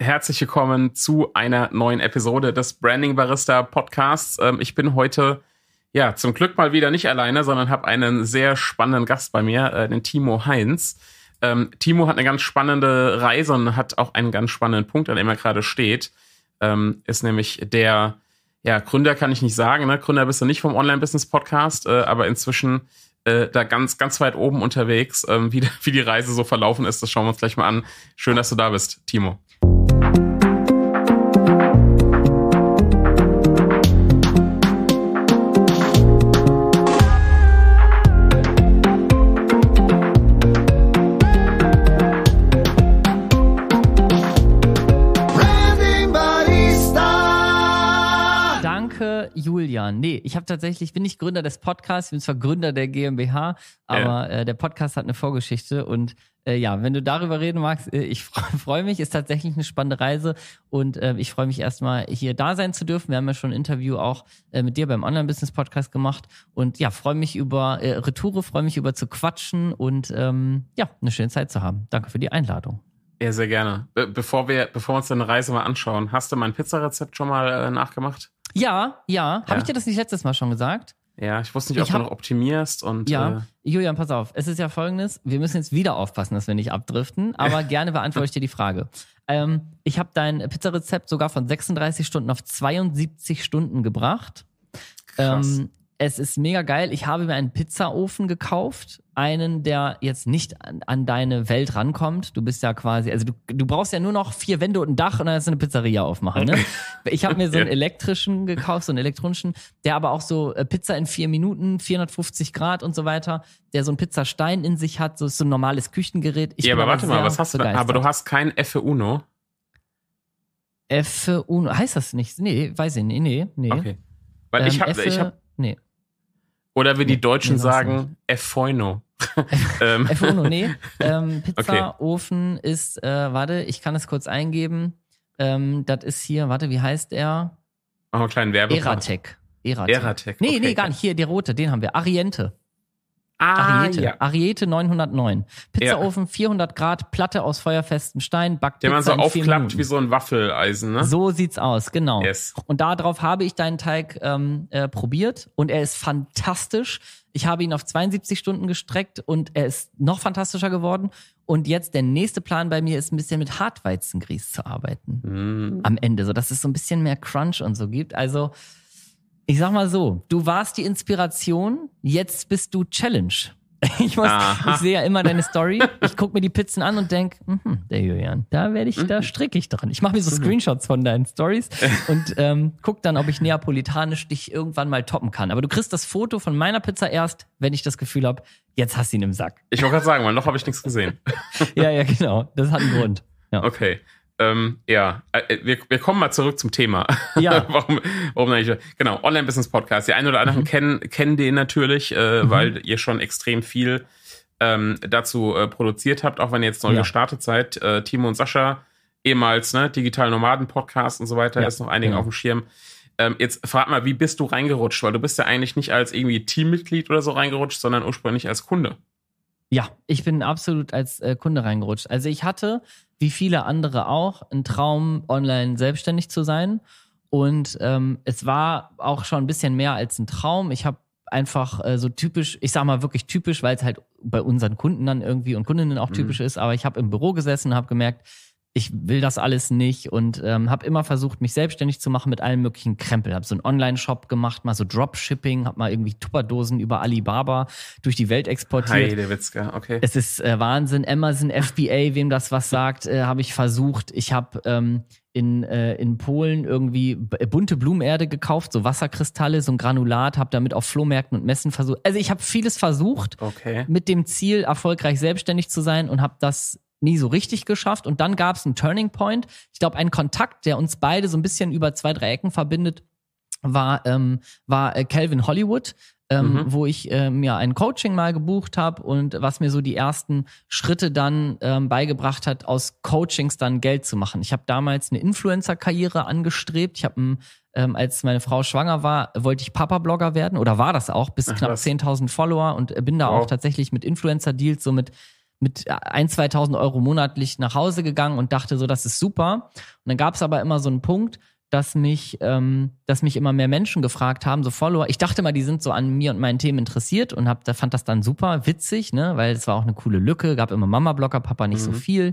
herzlich willkommen zu einer neuen Episode des Branding Barista Podcasts. Ähm, ich bin heute ja zum Glück mal wieder nicht alleine, sondern habe einen sehr spannenden Gast bei mir, äh, den Timo Heinz. Ähm, Timo hat eine ganz spannende Reise und hat auch einen ganz spannenden Punkt, an dem er gerade steht. Ähm, ist nämlich der ja, Gründer kann ich nicht sagen, ne? Gründer bist du nicht vom Online-Business-Podcast, äh, aber inzwischen äh, da ganz, ganz weit oben unterwegs. wie, wie die Reise so verlaufen ist, das schauen wir uns gleich mal an. Schön, dass du da bist, Timo. Julian. Nee, ich habe tatsächlich, bin nicht Gründer des Podcasts, ich bin zwar Gründer der GmbH, aber äh. Äh, der Podcast hat eine Vorgeschichte und äh, ja, wenn du darüber reden magst, äh, ich freue freu mich. Ist tatsächlich eine spannende Reise und äh, ich freue mich erstmal hier da sein zu dürfen. Wir haben ja schon ein Interview auch äh, mit dir beim Online-Business-Podcast gemacht und ja, freue mich über äh, Retoure, freue mich über zu quatschen und ähm, ja, eine schöne Zeit zu haben. Danke für die Einladung. Ja, sehr gerne. Be bevor wir, bevor uns deine Reise mal anschauen, hast du mein Pizzarezept schon mal äh, nachgemacht? Ja, ja. Habe ich dir das nicht letztes Mal schon gesagt? Ja, ich wusste nicht, ob hab, du noch optimierst und. Ja, äh Julian, pass auf. Es ist ja folgendes: Wir müssen jetzt wieder aufpassen, dass wir nicht abdriften, aber gerne beantworte ich dir die Frage. Ähm, ich habe dein Pizzarezept sogar von 36 Stunden auf 72 Stunden gebracht. Krass. Ähm, es ist mega geil. Ich habe mir einen Pizzaofen gekauft. Einen, der jetzt nicht an, an deine Welt rankommt. Du bist ja quasi, also du, du brauchst ja nur noch vier Wände und ein Dach und dann du eine Pizzeria aufmachen. Ne? Ich habe mir so einen elektrischen gekauft, so einen elektronischen, der aber auch so äh, Pizza in vier Minuten, 450 Grad und so weiter, der so einen Pizzastein in sich hat, so so ein normales Küchengerät. Ich ja, aber warte mal, was hast du? Aber du hast kein F Uno. F Uno, heißt das nicht? Nee, weiß ich nicht. Nee, nee. Okay. Weil ähm, ich habe, nee. Oder wie die Deutschen nee, sagen, Efeuno. Efeuno, ähm. nee. Ähm, Pizzaofen okay. ist, äh, warte, ich kann es kurz eingeben. Ähm, das ist hier, warte, wie heißt er? Machen wir einen kleinen Werbeplatz. Eratec. Eratec. Eratec. Nee, okay. nee, gar nicht. Hier, der rote, den haben wir. Ariente. Ah, Ariete. Ja. Ariete 909. Pizzaofen ja. 400 Grad, Platte aus feuerfestem Stein, backt Den man so aufklappt wie so ein Waffeleisen, ne? So sieht's aus, genau. Yes. Und darauf habe ich deinen Teig ähm, äh, probiert und er ist fantastisch. Ich habe ihn auf 72 Stunden gestreckt und er ist noch fantastischer geworden. Und jetzt der nächste Plan bei mir ist ein bisschen mit Hartweizengrieß zu arbeiten. Mm. Am Ende, so dass es so ein bisschen mehr Crunch und so gibt. Also ich sag mal so, du warst die Inspiration, jetzt bist du Challenge. Ich, muss, ich sehe ja immer deine Story, ich gucke mir die Pizzen an und denke, mhm, der Julian, da werde ich, da mhm. stricke ich dran. Ich mache mir so Screenshots von deinen Stories und ähm, guck dann, ob ich neapolitanisch dich irgendwann mal toppen kann. Aber du kriegst das Foto von meiner Pizza erst, wenn ich das Gefühl habe, jetzt hast du ihn im Sack. Ich wollte gerade sagen, weil noch habe ich nichts gesehen. ja, ja, genau. Das hat einen Grund. Ja. Okay ähm, ja, äh, äh, wir, wir kommen mal zurück zum Thema. Ja. warum, warum eigentlich? Genau, Online-Business-Podcast. Die einen oder anderen mhm. kennen, kennen den natürlich, äh, mhm. weil ihr schon extrem viel ähm, dazu äh, produziert habt, auch wenn ihr jetzt neu ja. gestartet seid. Äh, Timo und Sascha, ehemals ne, Digital Nomaden-Podcast und so weiter, ja. ist noch einigen genau. auf dem Schirm. Ähm, jetzt frag mal, wie bist du reingerutscht? Weil du bist ja eigentlich nicht als irgendwie Teammitglied oder so reingerutscht, sondern ursprünglich als Kunde. Ja, ich bin absolut als äh, Kunde reingerutscht. Also ich hatte wie viele andere auch, ein Traum, online selbstständig zu sein. Und ähm, es war auch schon ein bisschen mehr als ein Traum. Ich habe einfach äh, so typisch, ich sag mal wirklich typisch, weil es halt bei unseren Kunden dann irgendwie und Kundinnen auch mhm. typisch mhm. ist, aber ich habe im Büro gesessen und habe gemerkt, ich will das alles nicht und ähm, habe immer versucht, mich selbstständig zu machen mit allen möglichen Krempel. Habe so einen Online-Shop gemacht, mal so Dropshipping, habe mal irgendwie Tupperdosen über Alibaba durch die Welt exportiert. der Heidewitzka, okay. Es ist äh, Wahnsinn. Amazon, FBA, wem das was sagt, äh, habe ich versucht. Ich habe ähm, in, äh, in Polen irgendwie bunte Blumenerde gekauft, so Wasserkristalle, so ein Granulat, habe damit auf Flohmärkten und Messen versucht. Also ich habe vieles versucht okay. mit dem Ziel, erfolgreich selbstständig zu sein und habe das nie so richtig geschafft. Und dann gab es einen Turning Point. Ich glaube, ein Kontakt, der uns beide so ein bisschen über zwei, drei Ecken verbindet, war, ähm, war äh, Calvin Hollywood. Ähm, mhm. wo ich ähm, ja ein Coaching mal gebucht habe und was mir so die ersten Schritte dann ähm, beigebracht hat, aus Coachings dann Geld zu machen. Ich habe damals eine Influencer-Karriere angestrebt. Ich habe ähm, ähm, als meine Frau schwanger war, wollte ich Papa-Blogger werden oder war das auch bis Ach, knapp 10.000 Follower und äh, bin da wow. auch tatsächlich mit Influencer-Deals so mit mit ein, 2000 Euro monatlich nach Hause gegangen und dachte so, das ist super. Und dann gab es aber immer so einen Punkt, dass mich, ähm, dass mich immer mehr Menschen gefragt haben, so Follower. Ich dachte mal, die sind so an mir und meinen Themen interessiert und hab, da fand das dann super witzig, ne, weil es war auch eine coole Lücke, gab immer Mama-Blocker, Papa nicht mhm. so viel.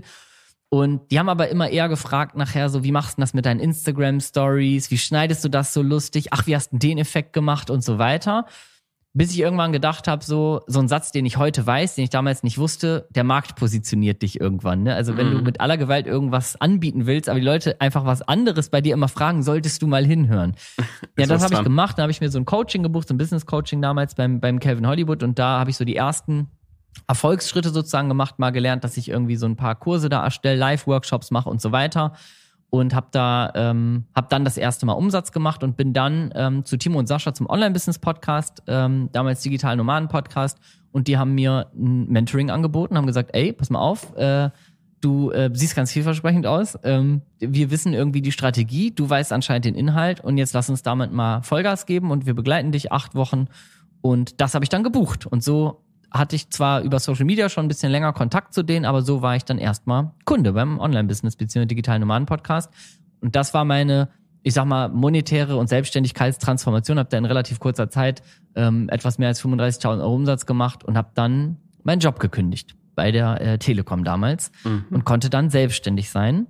Und die haben aber immer eher gefragt nachher so, wie machst du das mit deinen Instagram-Stories? Wie schneidest du das so lustig? Ach, wie hast du den Effekt gemacht und so weiter? bis ich irgendwann gedacht habe, so, so ein Satz, den ich heute weiß, den ich damals nicht wusste, der Markt positioniert dich irgendwann. Ne? Also wenn mhm. du mit aller Gewalt irgendwas anbieten willst, aber die Leute einfach was anderes bei dir immer fragen, solltest du mal hinhören. ja, das habe ich gemacht. Dann habe ich mir so ein Coaching gebucht, so ein Business-Coaching damals beim, beim Calvin Hollywood und da habe ich so die ersten Erfolgsschritte sozusagen gemacht, mal gelernt, dass ich irgendwie so ein paar Kurse da erstelle, Live-Workshops mache und so weiter und habe da ähm, hab dann das erste Mal Umsatz gemacht und bin dann ähm, zu Timo und Sascha zum Online Business Podcast ähm, damals Digital Nomaden Podcast und die haben mir ein Mentoring angeboten haben gesagt ey pass mal auf äh, du äh, siehst ganz vielversprechend aus ähm, wir wissen irgendwie die Strategie du weißt anscheinend den Inhalt und jetzt lass uns damit mal Vollgas geben und wir begleiten dich acht Wochen und das habe ich dann gebucht und so hatte ich zwar über Social Media schon ein bisschen länger Kontakt zu denen, aber so war ich dann erstmal Kunde beim Online-Business bzw. digitalen Nomaden-Podcast. Und das war meine, ich sag mal, monetäre und Selbstständigkeitstransformation. Habe da in relativ kurzer Zeit ähm, etwas mehr als 35.000 Euro Umsatz gemacht und habe dann meinen Job gekündigt bei der äh, Telekom damals mhm. und konnte dann selbstständig sein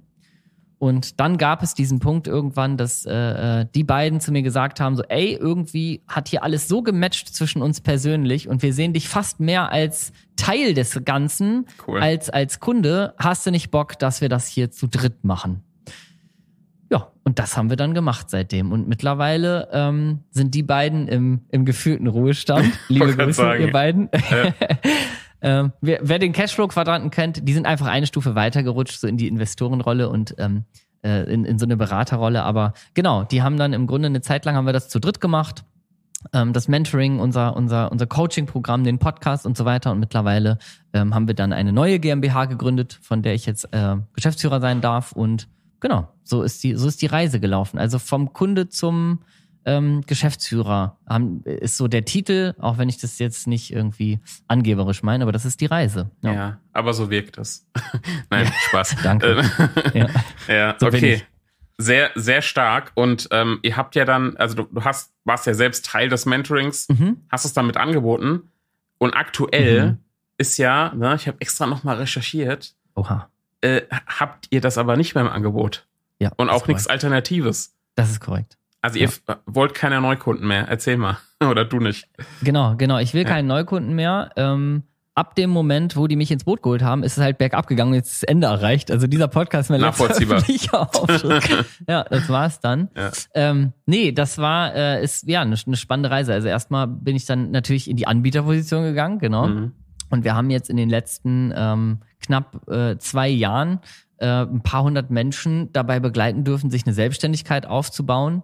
und dann gab es diesen Punkt irgendwann, dass äh, äh, die beiden zu mir gesagt haben, so, ey, irgendwie hat hier alles so gematcht zwischen uns persönlich und wir sehen dich fast mehr als Teil des Ganzen cool. als als Kunde. Hast du nicht Bock, dass wir das hier zu dritt machen? Ja, und das haben wir dann gemacht seitdem. Und mittlerweile ähm, sind die beiden im, im gefühlten Ruhestand. Liebe Grüße, ihr beiden. Ja. Ähm, wer, wer, den Cashflow-Quadranten kennt, die sind einfach eine Stufe weitergerutscht, so in die Investorenrolle und ähm, äh, in, in so eine Beraterrolle. Aber genau, die haben dann im Grunde eine Zeit lang haben wir das zu dritt gemacht. Ähm, das Mentoring, unser, unser, unser Coaching-Programm, den Podcast und so weiter. Und mittlerweile ähm, haben wir dann eine neue GmbH gegründet, von der ich jetzt äh, Geschäftsführer sein darf. Und genau, so ist die, so ist die Reise gelaufen. Also vom Kunde zum ähm, Geschäftsführer haben, ist so der Titel, auch wenn ich das jetzt nicht irgendwie angeberisch meine, aber das ist die Reise. Ja, ja aber so wirkt es. Nein, ja. Spaß. Danke. Ähm, ja, ja so okay. Sehr, sehr stark. Und ähm, ihr habt ja dann, also du, du, hast, warst ja selbst Teil des Mentorings, mhm. hast es damit angeboten. Und aktuell mhm. ist ja, ne, ich habe extra nochmal recherchiert. Oha. Äh, habt ihr das aber nicht mehr im Angebot? Ja. Und auch nichts Alternatives. Das ist korrekt. Also ihr ja. wollt keine Neukunden mehr, erzähl mal. Oder du nicht. Genau, genau. Ich will ja. keinen Neukunden mehr. Ähm, ab dem Moment, wo die mich ins Boot geholt haben, ist es halt bergab gegangen, und jetzt ist das Ende erreicht. Also dieser Podcast ist mir Nachvollziehbar. ja, das war es dann. Ja. Ähm, nee, das war, äh, ist ja eine, eine, spannende Reise. Also erstmal bin ich dann natürlich in die Anbieterposition gegangen, genau. Mhm. Und wir haben jetzt in den letzten ähm, knapp äh, zwei Jahren äh, ein paar hundert Menschen dabei begleiten dürfen, sich eine Selbstständigkeit aufzubauen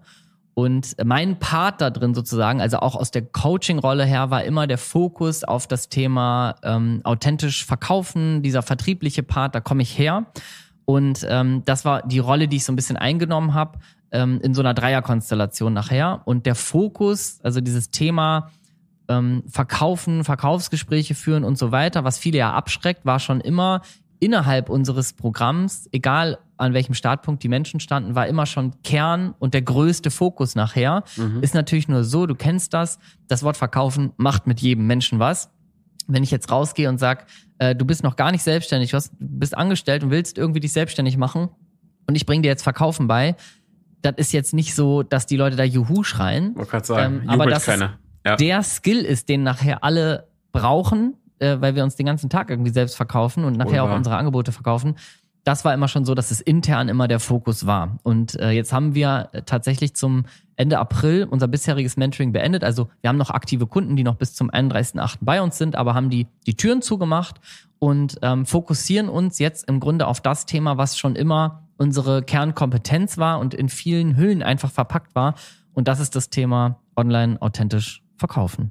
und mein Part da drin sozusagen, also auch aus der Coaching-Rolle her, war immer der Fokus auf das Thema ähm, authentisch verkaufen, dieser vertriebliche Part, da komme ich her. Und ähm, das war die Rolle, die ich so ein bisschen eingenommen habe ähm, in so einer Dreierkonstellation nachher. Und der Fokus, also dieses Thema ähm, Verkaufen, Verkaufsgespräche führen und so weiter, was viele ja abschreckt, war schon immer innerhalb unseres Programms, egal an welchem Startpunkt die Menschen standen, war immer schon Kern und der größte Fokus nachher. Mhm. Ist natürlich nur so, du kennst das, das Wort verkaufen macht mit jedem Menschen was. Wenn ich jetzt rausgehe und sage, äh, du bist noch gar nicht selbstständig, du, hast, du bist angestellt und willst irgendwie dich selbstständig machen und ich bringe dir jetzt Verkaufen bei, das ist jetzt nicht so, dass die Leute da Juhu schreien. Ich sagen, ähm, aber das keiner. Ja. der Skill ist, den nachher alle brauchen, äh, weil wir uns den ganzen Tag irgendwie selbst verkaufen und nachher Wunderbar. auch unsere Angebote verkaufen das war immer schon so, dass es intern immer der Fokus war. Und äh, jetzt haben wir äh, tatsächlich zum Ende April unser bisheriges Mentoring beendet. Also wir haben noch aktive Kunden, die noch bis zum 31.8. bei uns sind, aber haben die, die Türen zugemacht und ähm, fokussieren uns jetzt im Grunde auf das Thema, was schon immer unsere Kernkompetenz war und in vielen Hüllen einfach verpackt war. Und das ist das Thema online authentisch verkaufen.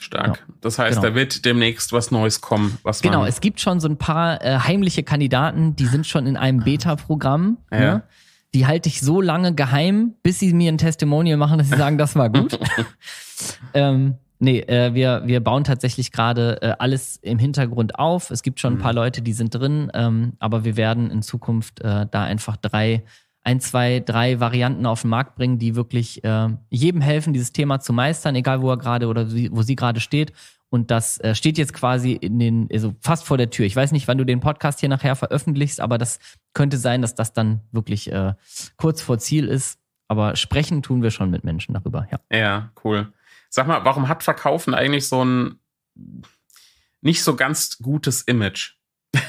Stark. Genau. Das heißt, genau. da wird demnächst was Neues kommen. Was genau, es gibt schon so ein paar äh, heimliche Kandidaten, die sind schon in einem Beta-Programm. Ja. Ne? Die halte ich so lange geheim, bis sie mir ein Testimonial machen, dass sie sagen, das war gut. ähm, nee, äh, wir, wir bauen tatsächlich gerade äh, alles im Hintergrund auf. Es gibt schon ein paar mhm. Leute, die sind drin, ähm, aber wir werden in Zukunft äh, da einfach drei ein, zwei, drei Varianten auf den Markt bringen, die wirklich äh, jedem helfen, dieses Thema zu meistern, egal wo er gerade oder sie, wo sie gerade steht. Und das äh, steht jetzt quasi in den, also fast vor der Tür. Ich weiß nicht, wann du den Podcast hier nachher veröffentlichst, aber das könnte sein, dass das dann wirklich äh, kurz vor Ziel ist. Aber sprechen tun wir schon mit Menschen darüber, ja. Ja, cool. Sag mal, warum hat Verkaufen eigentlich so ein nicht so ganz gutes Image?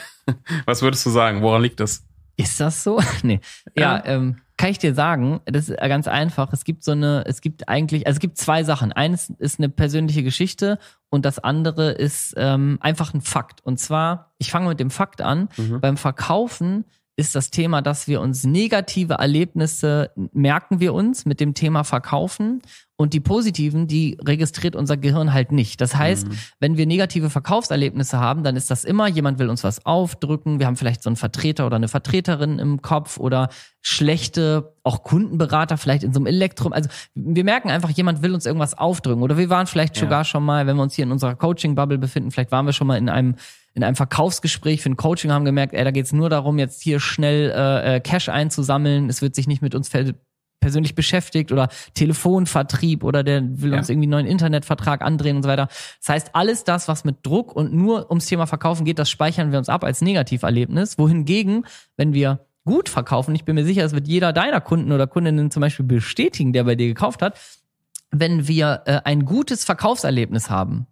Was würdest du sagen? Woran liegt das? Ist das so? nee. Ja, ja ähm, kann ich dir sagen, das ist ganz einfach. Es gibt so eine, es gibt eigentlich, also es gibt zwei Sachen. Eines ist eine persönliche Geschichte und das andere ist ähm, einfach ein Fakt. Und zwar, ich fange mit dem Fakt an, mhm. beim Verkaufen ist das Thema, dass wir uns negative Erlebnisse merken wir uns mit dem Thema verkaufen und die positiven, die registriert unser Gehirn halt nicht. Das heißt, mhm. wenn wir negative Verkaufserlebnisse haben, dann ist das immer, jemand will uns was aufdrücken, wir haben vielleicht so einen Vertreter oder eine Vertreterin im Kopf oder schlechte, auch Kundenberater vielleicht in so einem Elektrum. Also wir merken einfach, jemand will uns irgendwas aufdrücken oder wir waren vielleicht ja. sogar schon mal, wenn wir uns hier in unserer Coaching-Bubble befinden, vielleicht waren wir schon mal in einem in einem Verkaufsgespräch für ein Coaching haben gemerkt, ey, da geht's nur darum, jetzt hier schnell äh, äh Cash einzusammeln. Es wird sich nicht mit uns persönlich beschäftigt oder Telefonvertrieb oder der will ja. uns irgendwie einen neuen Internetvertrag andrehen und so weiter. Das heißt, alles das, was mit Druck und nur ums Thema Verkaufen geht, das speichern wir uns ab als Negativerlebnis. Wohingegen, wenn wir gut verkaufen, ich bin mir sicher, es wird jeder deiner Kunden oder Kundinnen zum Beispiel bestätigen, der bei dir gekauft hat, wenn wir äh, ein gutes Verkaufserlebnis haben,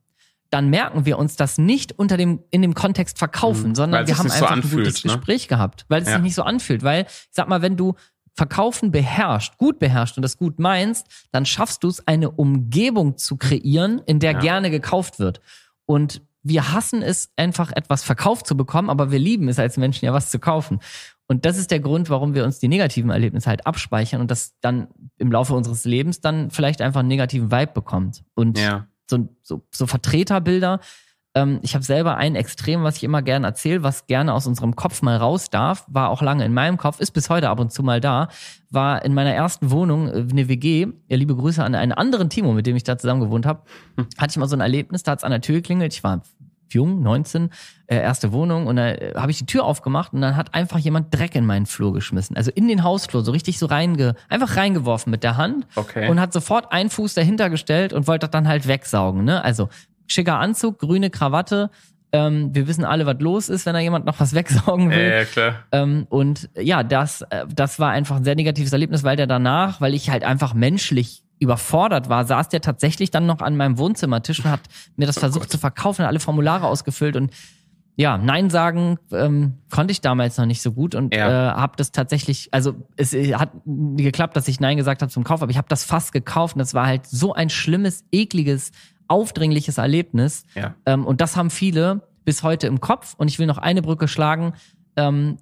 dann merken wir uns das nicht unter dem, in dem Kontext verkaufen, mhm. sondern weil wir haben einfach so anfühlt, ein gutes ne? Gespräch gehabt, weil es ja. sich nicht so anfühlt. Weil, ich sag mal, wenn du Verkaufen beherrscht, gut beherrscht und das gut meinst, dann schaffst du es, eine Umgebung zu kreieren, in der ja. gerne gekauft wird. Und wir hassen es, einfach etwas verkauft zu bekommen, aber wir lieben es als Menschen ja, was zu kaufen. Und das ist der Grund, warum wir uns die negativen Erlebnisse halt abspeichern und das dann im Laufe unseres Lebens dann vielleicht einfach einen negativen Vibe bekommt. Und ja so, so, so Vertreterbilder. Ähm, ich habe selber ein Extrem, was ich immer gerne erzähle, was gerne aus unserem Kopf mal raus darf, war auch lange in meinem Kopf, ist bis heute ab und zu mal da, war in meiner ersten Wohnung eine äh, WG, ja, liebe Grüße an einen anderen Timo, mit dem ich da zusammen gewohnt habe, hm. hatte ich mal so ein Erlebnis, da hat es an der Tür geklingelt, ich war jung, 19, äh, erste Wohnung und da äh, habe ich die Tür aufgemacht und dann hat einfach jemand Dreck in meinen Flur geschmissen. Also in den Hausflur, so richtig so reinge, einfach reingeworfen mit der Hand okay. und hat sofort einen Fuß dahinter gestellt und wollte das dann halt wegsaugen. Ne? Also schicker Anzug, grüne Krawatte. Ähm, wir wissen alle, was los ist, wenn da jemand noch was wegsaugen will. Ja, ja klar. Ähm, und ja, das, äh, das war einfach ein sehr negatives Erlebnis, weil der danach, weil ich halt einfach menschlich überfordert war, saß der tatsächlich dann noch an meinem Wohnzimmertisch und hat mir das oh versucht Gott. zu verkaufen, alle Formulare ausgefüllt und ja, Nein sagen ähm, konnte ich damals noch nicht so gut und ja. äh, habe das tatsächlich, also es äh, hat geklappt, dass ich Nein gesagt habe zum Kauf, aber ich habe das fast gekauft und das war halt so ein schlimmes, ekliges, aufdringliches Erlebnis. Ja. Ähm, und das haben viele bis heute im Kopf. Und ich will noch eine Brücke schlagen. Ähm,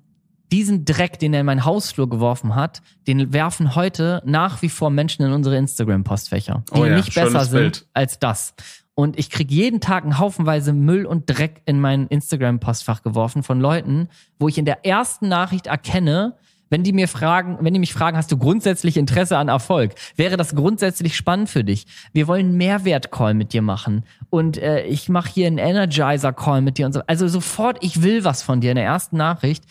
diesen Dreck, den er in mein Hausflur geworfen hat, den werfen heute nach wie vor Menschen in unsere Instagram-Postfächer, die oh ja, nicht besser sind als das. Und ich krieg jeden Tag einen Haufenweise Müll und Dreck in mein Instagram-Postfach geworfen von Leuten, wo ich in der ersten Nachricht erkenne, wenn die mir fragen, wenn die mich fragen, hast du grundsätzlich Interesse an Erfolg? Wäre das grundsätzlich spannend für dich? Wir wollen Mehrwert-Call mit dir machen und äh, ich mache hier einen Energizer-Call mit dir und so. Also sofort, ich will was von dir in der ersten Nachricht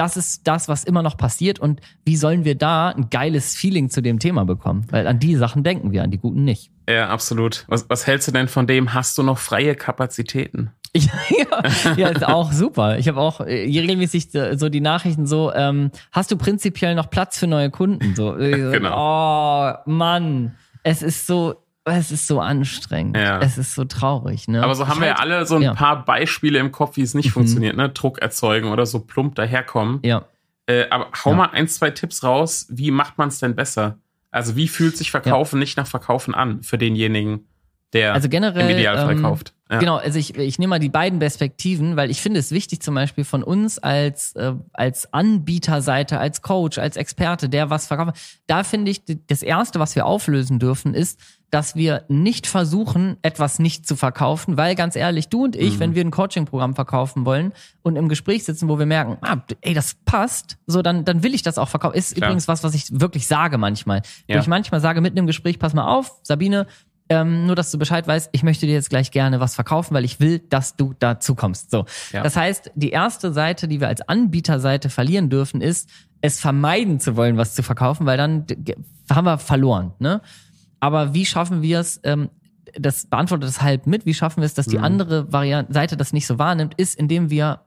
das ist das, was immer noch passiert und wie sollen wir da ein geiles Feeling zu dem Thema bekommen? Weil an die Sachen denken wir, an die guten nicht. Ja, absolut. Was, was hältst du denn von dem? Hast du noch freie Kapazitäten? ja, ist auch super. Ich habe auch äh, regelmäßig äh, so die Nachrichten so, ähm, hast du prinzipiell noch Platz für neue Kunden? So, äh, genau. oh Mann, es ist so, es ist so anstrengend. Ja. Es ist so traurig. Ne? Aber so haben ich wir halt ja alle so ein ja. paar Beispiele im Kopf, wie es nicht mhm. funktioniert. Ne? Druck erzeugen oder so plump daherkommen. Ja. Äh, aber hau ja. mal ein, zwei Tipps raus. Wie macht man es denn besser? Also wie fühlt sich Verkaufen nicht nach Verkaufen an für denjenigen, der also generell, im Idealfall ähm, kauft. Ja. Genau, also ich, ich nehme mal die beiden Perspektiven, weil ich finde es wichtig, zum Beispiel von uns als, äh, als Anbieterseite, als Coach, als Experte, der was verkauft. Da finde ich, das Erste, was wir auflösen dürfen, ist, dass wir nicht versuchen, etwas nicht zu verkaufen, weil ganz ehrlich, du und ich, mhm. wenn wir ein Coaching-Programm verkaufen wollen und im Gespräch sitzen, wo wir merken, ah, ey, das passt, so, dann, dann will ich das auch verkaufen. Ist Klar. übrigens was, was ich wirklich sage manchmal. Ja. Wo ich manchmal sage, mitten im Gespräch, pass mal auf, Sabine, ähm, nur, dass du Bescheid weißt, ich möchte dir jetzt gleich gerne was verkaufen, weil ich will, dass du dazu kommst. So. Ja. Das heißt, die erste Seite, die wir als Anbieterseite verlieren dürfen, ist, es vermeiden zu wollen, was zu verkaufen, weil dann haben wir verloren. Ne? Aber wie schaffen wir es, ähm, das beantwortet das halb mit, wie schaffen wir es, dass die mhm. andere Variante, Seite das nicht so wahrnimmt, ist, indem wir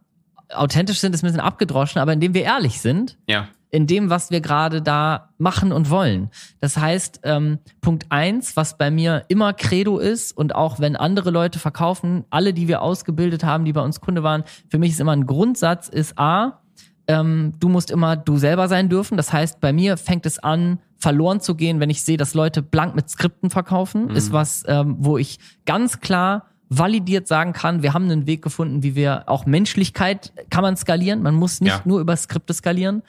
authentisch sind, ist ein bisschen abgedroschen, aber indem wir ehrlich sind. Ja in dem, was wir gerade da machen und wollen. Das heißt, ähm, Punkt eins, was bei mir immer Credo ist und auch wenn andere Leute verkaufen, alle, die wir ausgebildet haben, die bei uns Kunde waren, für mich ist immer ein Grundsatz, ist A, ähm, du musst immer du selber sein dürfen. Das heißt, bei mir fängt es an, verloren zu gehen, wenn ich sehe, dass Leute blank mit Skripten verkaufen. Mhm. Ist was, ähm, wo ich ganz klar validiert sagen kann, wir haben einen Weg gefunden, wie wir auch Menschlichkeit kann man skalieren. Man muss nicht ja. nur über Skripte skalieren.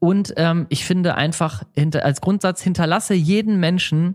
Und ähm, ich finde einfach hinter, als Grundsatz, hinterlasse jeden Menschen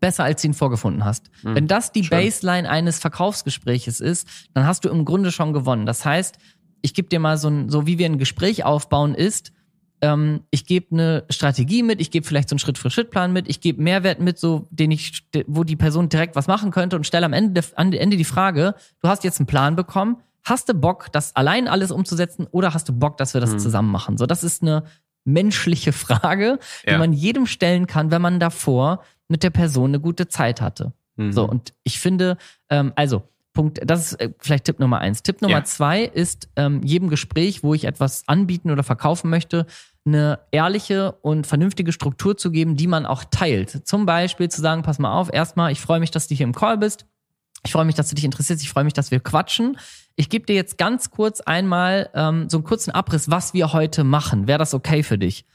besser, als du ihn vorgefunden hast. Mhm. Wenn das die Schön. Baseline eines Verkaufsgespräches ist, dann hast du im Grunde schon gewonnen. Das heißt, ich gebe dir mal so ein, so wie wir ein Gespräch aufbauen ist, ähm, ich gebe eine Strategie mit, ich gebe vielleicht so einen Schritt-für-Schritt-Plan mit, ich gebe Mehrwert mit, so den ich, wo die Person direkt was machen könnte und stelle am Ende, am Ende die Frage, du hast jetzt einen Plan bekommen, hast du Bock, das allein alles umzusetzen oder hast du Bock, dass wir das mhm. zusammen machen? So, das ist eine menschliche Frage, ja. die man jedem stellen kann, wenn man davor mit der Person eine gute Zeit hatte. Mhm. So, und ich finde, ähm, also, Punkt, das ist äh, vielleicht Tipp Nummer eins. Tipp Nummer ja. zwei ist, ähm, jedem Gespräch, wo ich etwas anbieten oder verkaufen möchte, eine ehrliche und vernünftige Struktur zu geben, die man auch teilt. Zum Beispiel zu sagen, pass mal auf, erstmal, ich freue mich, dass du hier im Call bist. Ich freue mich, dass du dich interessierst. Ich freue mich, dass wir quatschen. Ich gebe dir jetzt ganz kurz einmal ähm, so einen kurzen Abriss, was wir heute machen. Wäre das okay für dich?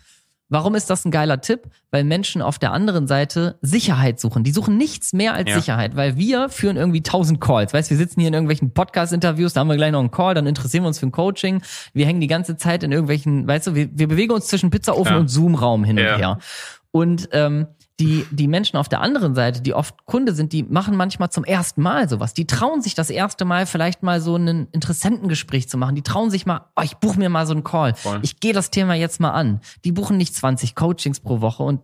Warum ist das ein geiler Tipp? Weil Menschen auf der anderen Seite Sicherheit suchen. Die suchen nichts mehr als ja. Sicherheit, weil wir führen irgendwie tausend Calls. Weißt, wir sitzen hier in irgendwelchen Podcast-Interviews, da haben wir gleich noch einen Call, dann interessieren wir uns für ein Coaching. Wir hängen die ganze Zeit in irgendwelchen, weißt du, wir, wir bewegen uns zwischen Pizzaofen ja. und Zoom-Raum hin und her. Und ähm, die, die Menschen auf der anderen Seite, die oft Kunde sind, die machen manchmal zum ersten Mal sowas. Die trauen sich das erste Mal vielleicht mal so ein Interessentengespräch zu machen. Die trauen sich mal, oh, ich buche mir mal so einen Call. Voll. Ich gehe das Thema jetzt mal an. Die buchen nicht 20 Coachings pro Woche und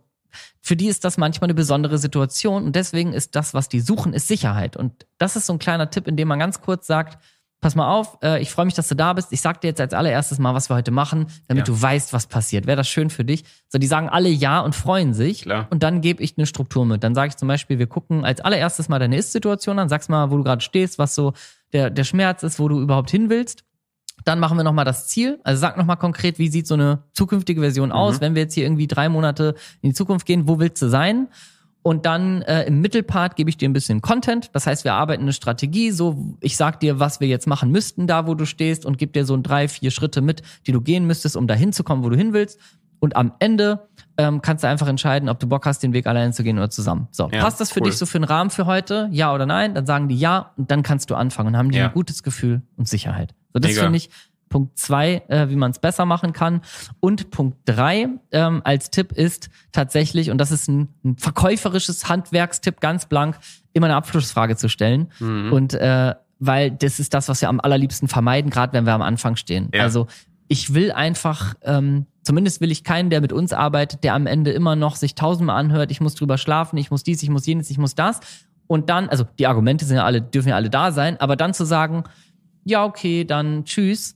für die ist das manchmal eine besondere Situation und deswegen ist das, was die suchen, ist Sicherheit. Und das ist so ein kleiner Tipp, in dem man ganz kurz sagt, pass mal auf, äh, ich freue mich, dass du da bist. Ich sag dir jetzt als allererstes mal, was wir heute machen, damit ja. du weißt, was passiert. Wäre das schön für dich? So, die sagen alle ja und freuen sich. Klar. Und dann gebe ich eine Struktur mit. Dann sage ich zum Beispiel, wir gucken als allererstes mal deine Ist-Situation an, sagst mal, wo du gerade stehst, was so der, der Schmerz ist, wo du überhaupt hin willst. Dann machen wir nochmal das Ziel. Also sag nochmal konkret, wie sieht so eine zukünftige Version mhm. aus, mhm. wenn wir jetzt hier irgendwie drei Monate in die Zukunft gehen, wo willst du sein? Und dann äh, im Mittelpart gebe ich dir ein bisschen Content. Das heißt, wir arbeiten eine Strategie. So, ich sag dir, was wir jetzt machen müssten, da wo du stehst, und gebe dir so ein drei, vier Schritte mit, die du gehen müsstest, um dahin zu kommen, wo du hin willst. Und am Ende ähm, kannst du einfach entscheiden, ob du Bock hast, den Weg allein zu gehen oder zusammen. So, ja, passt das für cool. dich so für einen Rahmen für heute? Ja oder nein? Dann sagen die ja und dann kannst du anfangen und haben die ja. ein gutes Gefühl und Sicherheit. So, das finde ich Punkt zwei, äh, wie man es besser machen kann. Und Punkt drei ähm, als Tipp ist tatsächlich, und das ist ein, ein verkäuferisches Handwerkstipp, ganz blank, immer eine Abschlussfrage zu stellen. Mhm. Und äh, weil das ist das, was wir am allerliebsten vermeiden, gerade wenn wir am Anfang stehen. Ja. Also ich will einfach, ähm, zumindest will ich keinen, der mit uns arbeitet, der am Ende immer noch sich tausendmal anhört, ich muss drüber schlafen, ich muss dies, ich muss jenes, ich muss das. Und dann, also die Argumente sind ja alle, dürfen ja alle da sein, aber dann zu sagen, ja, okay, dann tschüss,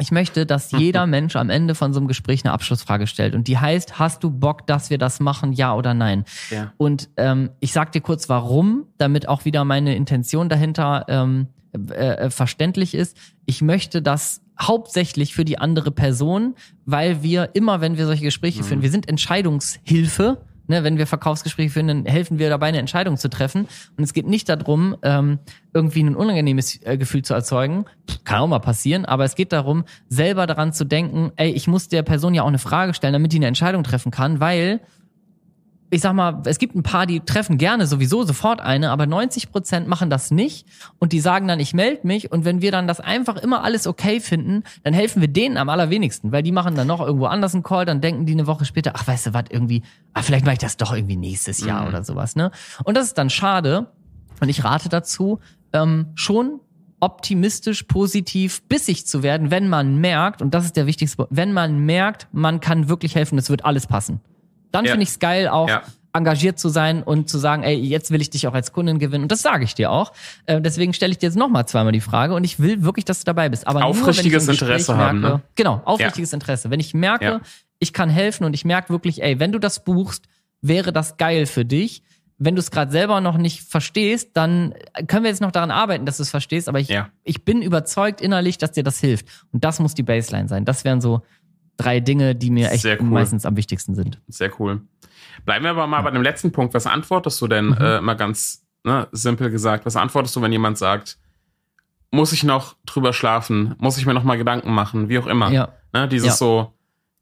ich möchte, dass jeder Mensch am Ende von so einem Gespräch eine Abschlussfrage stellt. Und die heißt, hast du Bock, dass wir das machen, ja oder nein? Ja. Und ähm, ich sag dir kurz, warum, damit auch wieder meine Intention dahinter ähm, äh, äh verständlich ist. Ich möchte, das hauptsächlich für die andere Person, weil wir immer, wenn wir solche Gespräche mhm. führen, wir sind Entscheidungshilfe Ne, wenn wir Verkaufsgespräche führen, dann helfen wir dabei, eine Entscheidung zu treffen. Und es geht nicht darum, ähm, irgendwie ein unangenehmes äh, Gefühl zu erzeugen. Kann auch mal passieren, aber es geht darum, selber daran zu denken, ey, ich muss der Person ja auch eine Frage stellen, damit die eine Entscheidung treffen kann, weil ich sag mal, es gibt ein paar, die treffen gerne sowieso sofort eine, aber 90 Prozent machen das nicht und die sagen dann, ich melde mich und wenn wir dann das einfach immer alles okay finden, dann helfen wir denen am allerwenigsten, weil die machen dann noch irgendwo anders einen Call, dann denken die eine Woche später, ach weißt du was, irgendwie, ah, vielleicht mache ich das doch irgendwie nächstes Jahr mhm. oder sowas, ne? Und das ist dann schade und ich rate dazu, ähm, schon optimistisch, positiv, bissig zu werden, wenn man merkt, und das ist der wichtigste, wenn man merkt, man kann wirklich helfen, es wird alles passen dann ja. finde ich es geil, auch ja. engagiert zu sein und zu sagen, ey, jetzt will ich dich auch als Kundin gewinnen. Und das sage ich dir auch. Äh, deswegen stelle ich dir jetzt nochmal zweimal die Frage und ich will wirklich, dass du dabei bist. Aber aufrichtiges nur, Interesse merke, haben. Ne? Genau, aufrichtiges ja. Interesse. Wenn ich merke, ich kann helfen und ich merke wirklich, ey, wenn du das buchst, wäre das geil für dich wenn du es gerade selber noch nicht verstehst, dann können wir jetzt noch daran arbeiten, dass du es verstehst, aber ich, ja. ich bin überzeugt innerlich, dass dir das hilft. Und das muss die Baseline sein. Das wären so, drei Dinge, die mir echt cool. meistens am wichtigsten sind. Sehr cool. Bleiben wir aber mal ja. bei dem letzten Punkt. Was antwortest du denn, mhm. äh, mal ganz ne, simpel gesagt, was antwortest du, wenn jemand sagt, muss ich noch drüber schlafen, muss ich mir noch mal Gedanken machen, wie auch immer. Ja. Ne, dieses ja. so,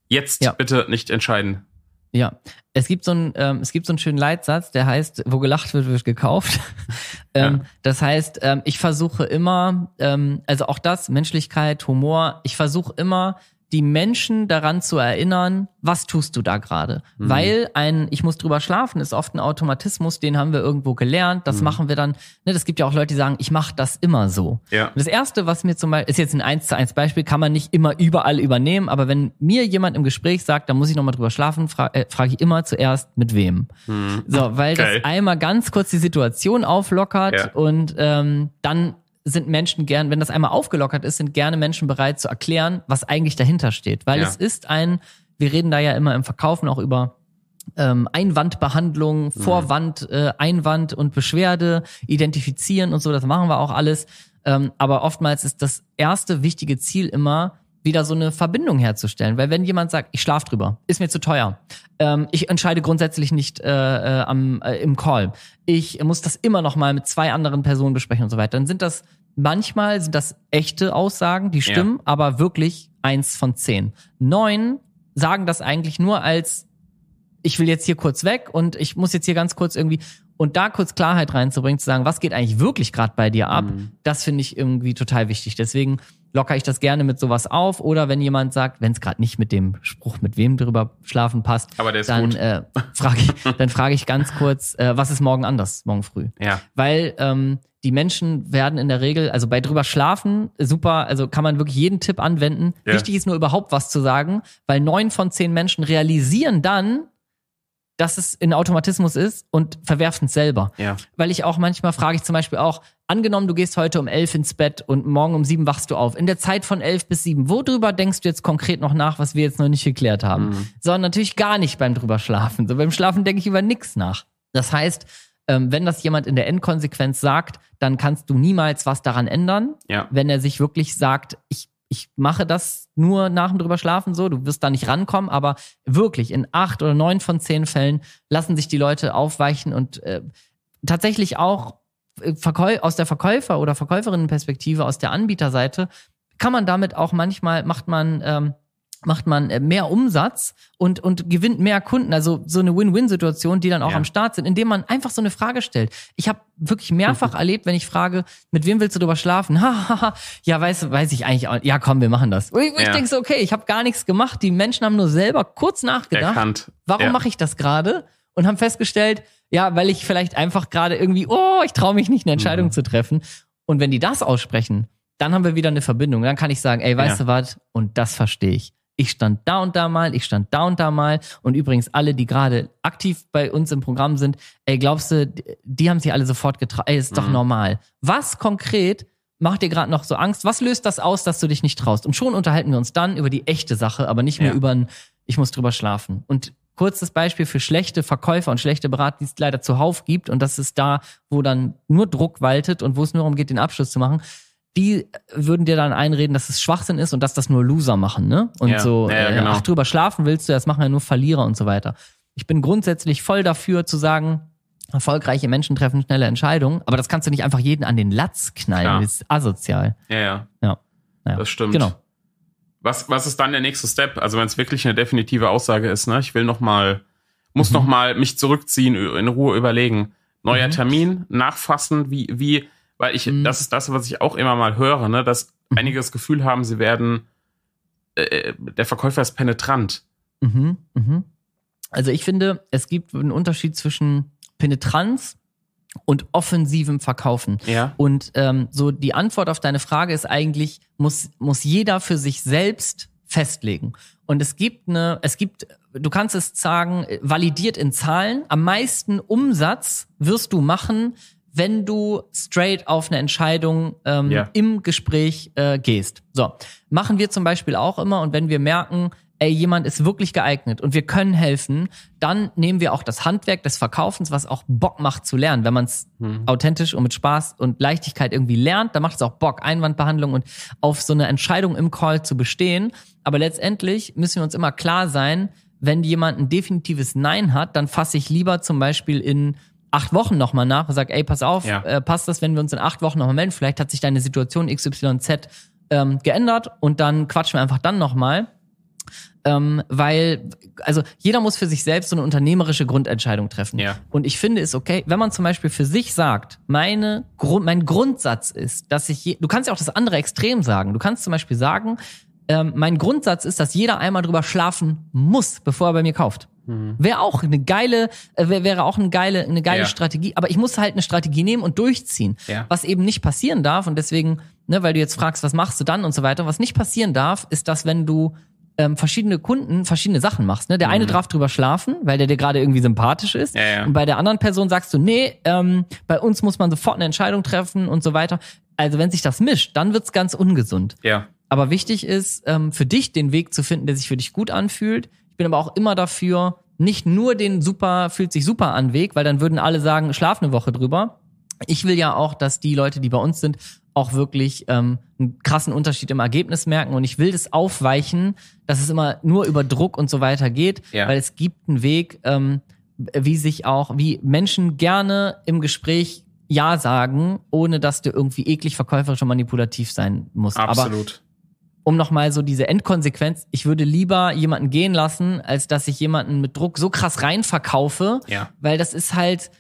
jetzt bitte nicht entscheiden. Ja, es gibt so einen, ähm, es gibt so einen schönen Leitsatz, der heißt, wo gelacht wird, wird gekauft. ähm, ja. Das heißt, ähm, ich versuche immer, ähm, also auch das, Menschlichkeit, Humor, ich versuche immer die Menschen daran zu erinnern, was tust du da gerade? Mhm. Weil ein, ich muss drüber schlafen, ist oft ein Automatismus, den haben wir irgendwo gelernt. Das mhm. machen wir dann, ne, das gibt ja auch Leute, die sagen, ich mache das immer so. Ja. Und das Erste, was mir zum Beispiel, ist jetzt ein eins zu eins Beispiel, kann man nicht immer überall übernehmen, aber wenn mir jemand im Gespräch sagt, da muss ich nochmal drüber schlafen, fra äh, frage ich immer zuerst, mit wem? Mhm. So, weil okay. das einmal ganz kurz die Situation auflockert ja. und ähm, dann sind Menschen gern, wenn das einmal aufgelockert ist, sind gerne Menschen bereit zu erklären, was eigentlich dahinter steht. Weil ja. es ist ein, wir reden da ja immer im Verkaufen auch über ähm, Einwandbehandlung, mhm. Vorwand, äh, Einwand und Beschwerde, identifizieren und so, das machen wir auch alles. Ähm, aber oftmals ist das erste wichtige Ziel immer, wieder so eine Verbindung herzustellen. Weil wenn jemand sagt, ich schlaf drüber, ist mir zu teuer, ähm, ich entscheide grundsätzlich nicht äh, äh, am, äh, im Call, ich muss das immer noch mal mit zwei anderen Personen besprechen und so weiter, dann sind das manchmal sind das echte Aussagen, die stimmen, ja. aber wirklich eins von zehn. Neun sagen das eigentlich nur als ich will jetzt hier kurz weg und ich muss jetzt hier ganz kurz irgendwie und da kurz Klarheit reinzubringen, zu sagen, was geht eigentlich wirklich gerade bei dir ab, mhm. das finde ich irgendwie total wichtig. Deswegen lockere ich das gerne mit sowas auf. Oder wenn jemand sagt, wenn es gerade nicht mit dem Spruch, mit wem drüber schlafen passt, dann äh, frage ich, dann frage ich ganz kurz, äh, was ist morgen anders, morgen früh? Ja. Weil ähm, die Menschen werden in der Regel, also bei drüber schlafen, super, also kann man wirklich jeden Tipp anwenden. Ja. Wichtig ist nur überhaupt was zu sagen, weil neun von zehn Menschen realisieren dann, dass es ein Automatismus ist und verwerfen es selber. Ja. Weil ich auch manchmal frage ich zum Beispiel auch, angenommen, du gehst heute um elf ins Bett und morgen um sieben wachst du auf. In der Zeit von elf bis sieben, worüber denkst du jetzt konkret noch nach, was wir jetzt noch nicht geklärt haben? Mhm. Sondern natürlich gar nicht beim drüber schlafen. So beim Schlafen denke ich über nichts nach. Das heißt, ähm, wenn das jemand in der Endkonsequenz sagt, dann kannst du niemals was daran ändern. Ja. Wenn er sich wirklich sagt, ich ich mache das nur nach dem drüber schlafen so, du wirst da nicht rankommen, aber wirklich in acht oder neun von zehn Fällen lassen sich die Leute aufweichen und äh, tatsächlich auch äh, Verkäu aus der Verkäufer- oder Verkäuferinnenperspektive, aus der Anbieterseite, kann man damit auch manchmal, macht man ähm, macht man äh, mehr Umsatz und, und gewinnt mehr Kunden. Also so eine Win-Win-Situation, die dann auch ja. am Start sind, indem man einfach so eine Frage stellt. Ich habe wirklich mehrfach mhm. erlebt, wenn ich frage, mit wem willst du drüber schlafen? ja, weiß, weiß ich eigentlich auch. Ja, komm, wir machen das. Und ich, ja. denke so, okay, ich habe gar nichts gemacht. Die Menschen haben nur selber kurz nachgedacht. Erkannt. Warum ja. mache ich das gerade? Und haben festgestellt, ja, weil ich vielleicht einfach gerade irgendwie, oh, ich traue mich nicht, eine Entscheidung mhm. zu treffen. Und wenn die das aussprechen, dann haben wir wieder eine Verbindung. Dann kann ich sagen, ey, weißt ja. du was? Und das verstehe ich ich stand da und da mal, ich stand da und da mal. Und übrigens alle, die gerade aktiv bei uns im Programm sind, ey, glaubst du, die haben sich alle sofort getraut. Ey, ist doch mhm. normal. Was konkret macht dir gerade noch so Angst? Was löst das aus, dass du dich nicht traust? Und schon unterhalten wir uns dann über die echte Sache, aber nicht mehr ja. über ein, ich muss drüber schlafen. Und kurzes Beispiel für schlechte Verkäufer und schlechte Berater, die es leider zuhauf gibt. Und das ist da, wo dann nur Druck waltet und wo es nur darum geht, den Abschluss zu machen die würden dir dann einreden, dass es Schwachsinn ist und dass das nur Loser machen, ne? Und ja, so, ja, äh, genau. ach, drüber schlafen willst du, das machen ja nur Verlierer und so weiter. Ich bin grundsätzlich voll dafür zu sagen, erfolgreiche Menschen treffen schnelle Entscheidungen, aber das kannst du nicht einfach jeden an den Latz knallen, Klar. das ist asozial. Ja, ja. Ja. ja. Das stimmt. Genau. Was, was ist dann der nächste Step? Also wenn es wirklich eine definitive Aussage ist, ne? Ich will nochmal, muss mhm. noch mich zurückziehen, in Ruhe überlegen. Neuer mhm. Termin, nachfassen, wie, wie, weil ich, mhm. das ist das, was ich auch immer mal höre, ne? dass mhm. einige das Gefühl haben, sie werden, äh, äh, der Verkäufer ist penetrant. Mhm. Mhm. Also ich finde, es gibt einen Unterschied zwischen Penetranz und offensivem Verkaufen. Ja. Und ähm, so die Antwort auf deine Frage ist eigentlich, muss, muss jeder für sich selbst festlegen. Und es gibt eine, es gibt, du kannst es sagen, validiert in Zahlen, am meisten Umsatz wirst du machen, wenn du straight auf eine Entscheidung ähm, yeah. im Gespräch äh, gehst. So, machen wir zum Beispiel auch immer und wenn wir merken, ey, jemand ist wirklich geeignet und wir können helfen, dann nehmen wir auch das Handwerk des Verkaufens, was auch Bock macht zu lernen. Wenn man es mhm. authentisch und mit Spaß und Leichtigkeit irgendwie lernt, dann macht es auch Bock, Einwandbehandlung und auf so eine Entscheidung im Call zu bestehen. Aber letztendlich müssen wir uns immer klar sein, wenn jemand ein definitives Nein hat, dann fasse ich lieber zum Beispiel in acht Wochen nochmal nach und sage, ey, pass auf, ja. äh, passt das, wenn wir uns in acht Wochen nochmal melden? Vielleicht hat sich deine Situation XYZ ähm, geändert und dann quatschen wir einfach dann nochmal. Ähm, weil, also jeder muss für sich selbst so eine unternehmerische Grundentscheidung treffen. Ja. Und ich finde es okay, wenn man zum Beispiel für sich sagt, meine Grund, mein Grundsatz ist, dass ich, je, du kannst ja auch das andere Extrem sagen. Du kannst zum Beispiel sagen, ähm, mein Grundsatz ist, dass jeder einmal drüber schlafen muss, bevor er bei mir kauft. Mhm. Wäre auch eine geile, äh, wär, wäre auch eine geile, eine geile ja. Strategie. Aber ich muss halt eine Strategie nehmen und durchziehen. Ja. Was eben nicht passieren darf und deswegen, ne, weil du jetzt fragst, was machst du dann und so weiter. Was nicht passieren darf, ist, dass wenn du ähm, verschiedene Kunden verschiedene Sachen machst. Ne? Der mhm. eine darf drüber schlafen, weil der dir gerade irgendwie sympathisch ist. Ja, ja. Und bei der anderen Person sagst du, nee, ähm, bei uns muss man sofort eine Entscheidung treffen und so weiter. Also wenn sich das mischt, dann wird's ganz ungesund. Ja. Aber wichtig ist, ähm, für dich den Weg zu finden, der sich für dich gut anfühlt. Ich bin aber auch immer dafür, nicht nur den super, fühlt sich super an Weg, weil dann würden alle sagen, schlaf eine Woche drüber. Ich will ja auch, dass die Leute, die bei uns sind, auch wirklich ähm, einen krassen Unterschied im Ergebnis merken. Und ich will das aufweichen, dass es immer nur über Druck und so weiter geht, ja. weil es gibt einen Weg, ähm, wie sich auch, wie Menschen gerne im Gespräch ja sagen, ohne dass du irgendwie eklig verkäuferisch und manipulativ sein musst. Absolut. Aber um nochmal so diese Endkonsequenz, ich würde lieber jemanden gehen lassen, als dass ich jemanden mit Druck so krass reinverkaufe, ja. weil das ist halt,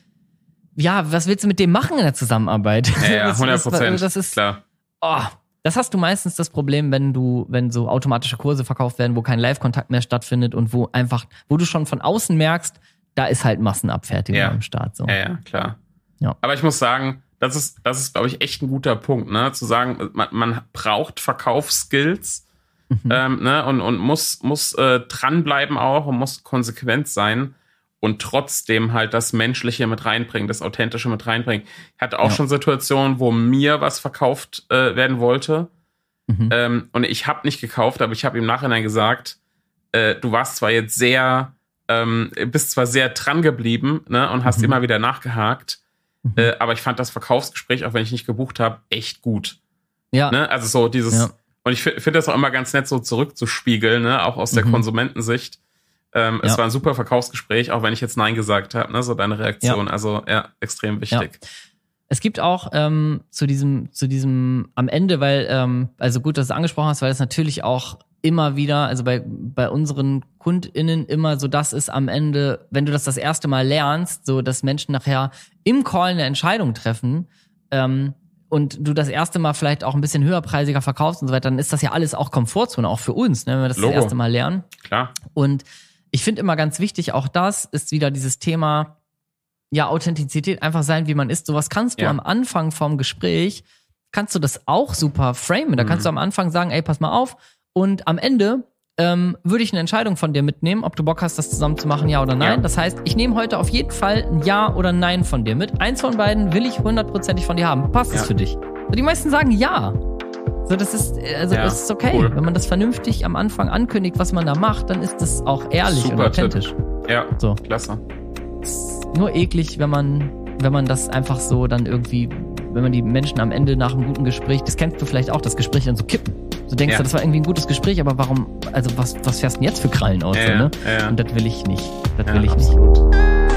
ja, was willst du mit dem machen in der Zusammenarbeit? Ja, ja 100 Prozent, das ist, klar. Oh, das hast du meistens das Problem, wenn du, wenn so automatische Kurse verkauft werden, wo kein Live-Kontakt mehr stattfindet und wo einfach, wo du schon von außen merkst, da ist halt Massenabfertigung ja. am Start. So. Ja, ja, klar. Ja. Aber ich muss sagen, das ist, das ist, glaube ich, echt ein guter Punkt, ne? Zu sagen, man, man braucht Verkaufsskills mhm. ähm, ne? und, und muss, muss äh, dranbleiben auch und muss konsequent sein und trotzdem halt das Menschliche mit reinbringen, das Authentische mit reinbringen. Ich hatte auch ja. schon Situationen, wo mir was verkauft äh, werden wollte. Mhm. Ähm, und ich habe nicht gekauft, aber ich habe im Nachhinein gesagt, äh, du warst zwar jetzt sehr, ähm, bist zwar sehr dran geblieben ne, und hast mhm. immer wieder nachgehakt, Mhm. Äh, aber ich fand das Verkaufsgespräch, auch wenn ich nicht gebucht habe, echt gut. Ja. Ne? Also so dieses, ja. und ich finde das auch immer ganz nett, so zurückzuspiegeln, ne? auch aus der mhm. Konsumentensicht. Ähm, ja. Es war ein super Verkaufsgespräch, auch wenn ich jetzt Nein gesagt habe, ne? so deine Reaktion. Ja. Also ja, extrem wichtig. Es gibt auch ähm, zu diesem, zu diesem am Ende, weil, ähm, also gut, dass du es angesprochen hast, weil es natürlich auch immer wieder, also bei, bei unseren KundInnen immer so, das ist am Ende, wenn du das das erste Mal lernst, so, dass Menschen nachher im Call eine Entscheidung treffen, ähm, und du das erste Mal vielleicht auch ein bisschen höherpreisiger verkaufst und so weiter, dann ist das ja alles auch Komfortzone, auch für uns, ne, wenn wir das Logo. das erste Mal lernen. Klar. Und ich finde immer ganz wichtig, auch das ist wieder dieses Thema, ja, Authentizität, einfach sein, wie man ist. Sowas kannst du ja. am Anfang vom Gespräch, kannst du das auch super framen. Da kannst mhm. du am Anfang sagen, ey, pass mal auf, und am Ende ähm, würde ich eine Entscheidung von dir mitnehmen, ob du Bock hast, das zusammen zu machen, ja oder nein. Ja. Das heißt, ich nehme heute auf jeden Fall ein Ja oder Nein von dir mit. Eins von beiden will ich hundertprozentig von dir haben. Passt es ja. für dich? So, die meisten sagen Ja. So, das ist, also, ja, das ist okay. Cool. Wenn man das vernünftig am Anfang ankündigt, was man da macht, dann ist das auch ehrlich Super und authentisch. Tipp. Ja, so. klasse. Ist Nur eklig, wenn man, wenn man das einfach so dann irgendwie, wenn man die Menschen am Ende nach einem guten Gespräch, das kennst du vielleicht auch, das Gespräch dann so kippen so denkst, ja. das war irgendwie ein gutes Gespräch, aber warum, also was, was fährst du denn jetzt für Krallen aus? Ja, so, ne? ja, Und das will ich nicht. Das will ich absolut. nicht.